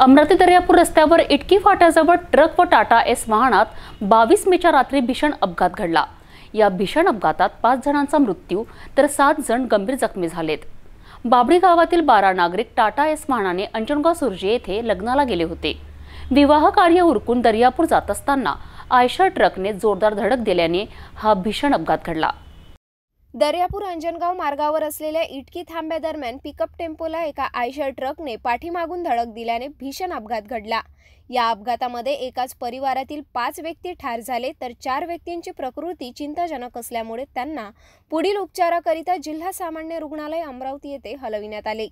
अमरावती दर्यापूर रस्त्यावर इटकी फाट्याजवळ ट्रक व टाटा एस वाहनात बावीस मेच्या रात्री भीषण अपघात घडला या भीषण अपघातात पाच जणांचा मृत्यू तर सात जण गंभीर जखमी झालेत बाबरी गावातील बारा नागरिक टाटा एस वाहनाने अंजनगाव सुर्जे येथे लग्नाला गेले होते विवाह कार्य उरकून दर्यापूर जात असताना आयशर ट्रकने जोरदार धडक दिल्याने हा भीषण अपघात घडला दर्यापूर अंजनगाव मार्गावर असलेल्या इटकी थांब्यादरम्यान पिकअप टेम्पोला एका आयशर ट्रकने पाठीमागून धडक दिल्याने भीषण अपघात घडला या अपघातामध्ये एकाच परिवारातील पाच व्यक्ती ठार झाले तर चार व्यक्तींची प्रकृती चिंताजनक असल्यामुळे त्यांना पुढील उपचाराकरिता जिल्हा सामान्य रुग्णालय अमरावती येथे हलविण्यात आले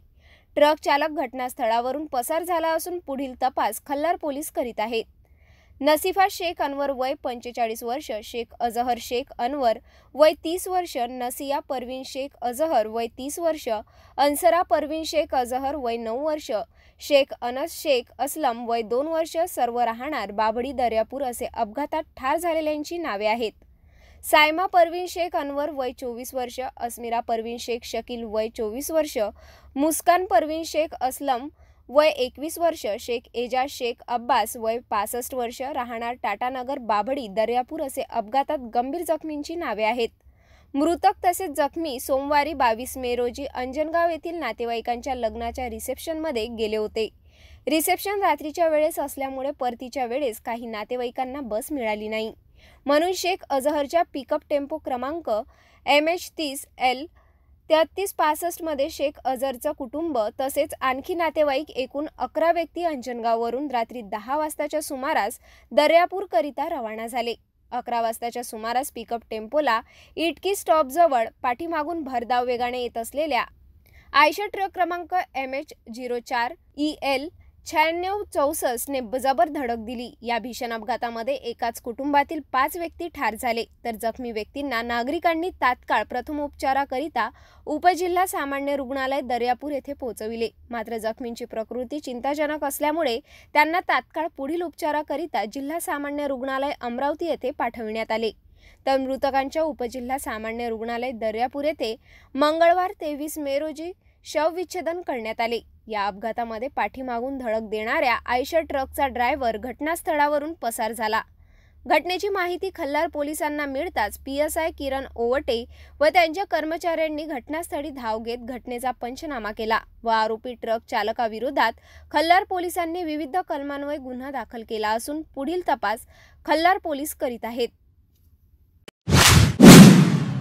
ट्रक चालक घटनास्थळावरून पसार झाला असून पुढील तपास खल्लार पोलीस करीत आहेत नसिफा शेख अनवर वय पंचेचाळीस वर्ष शेख अजहर शेख अनवर वय तीस वर्ष नसिया परवीन शेख अजहर वय तीस वर्ष अन्सरा परवीन शेख अजहर वय नऊ वर्ष शेख अनस शेख असलम वय दोन वर्ष सर्व राहणार बाभडी दर्यापूर असे अपघातात ठार झालेल्यांची नावे आहेत सायमा परवीन शेख अनवर वय चोवीस वर्ष अस्मिरा परवीन शेख शकील वय चोवीस वर्ष मुस्कान परवीन शेख असलम वय एकवीस वर्ष शेख एजा शेख अब्बास वय पासष्ट वर्ष राहणार टाटानगर बाभडी दर्यापूर असे अपघातात गंभीर जखमींची नावे आहेत मृतक तसेच जखमी सोमवारी बावीस मे रोजी अंजनगाव येथील नातेवाईकांच्या लग्नाच्या रिसेप्शनमध्ये गेले होते रिसेप्शन रात्रीच्या वेळेस असल्यामुळे परतीच्या वेळेस काही नातेवाईकांना बस मिळाली नाही म्हणून शेख अजहरच्या पिकअप टेम्पो क्रमांक एम एच तीस एल तेहत्तीस पासष्टमध्ये शेख अझरचं कुटुंब तसेच आणखी नातेवाईक एकूण अकरा व्यक्ती अंजनगाववरून रात्री दहा वाजताच्या सुमारास दर्यापूरकरिता रवाना झाले अकरा वाजताच्या सुमारास पिकअप टेम्पोला इटकी स्टॉपजवळ पाठीमागून भरधाव वेगाने येत असलेल्या आयशा ट्रक क्रमांक एम एच झिरो चार ई e एल शहाण्णव चौसष्टने जबर धडक दिली या भीषण अपघातामध्ये एकाच कुटुंबातील पाच व्यक्ती ठार झाले तर जखमी व्यक्तींना नागरिकांनी तात्काळ प्रथम उपचाराकरिता उपजिल्हा सामान्य रुग्णालय दर्यापूर येथे पोहोचविले मात्र जखमींची प्रकृती चिंताजनक असल्यामुळे त्यांना तात्काळ पुढील उपचाराकरिता जिल्हा सामान्य रुग्णालय अमरावती येथे पाठविण्यात आले तर मृतकांच्या उपजिल्हा सामान्य रुग्णालय दर्यापूर येथे मंगळवार तेवीस मे रोजी शवविच्छेदन करण्यात आले या अपघातामध्ये पाठीमागून धडक देणाऱ्या आयशर ट्रकचा ड्रायव्हर घटनास्थळावरून पसार झाला घटनेची माहिती खल्लार पोलिसांना मिळताच पीएसआय किरण ओवटे व त्यांच्या कर्मचाऱ्यांनी घटनास्थळी धाव घेत घटनेचा पंचनामा केला व आरोपी ट्रक चालकाविरोधात खल्लार पोलिसांनी विविध कलमांवर गुन्हा दाखल केला असून पुढील तपास खल्लार पोलीस करीत आहेत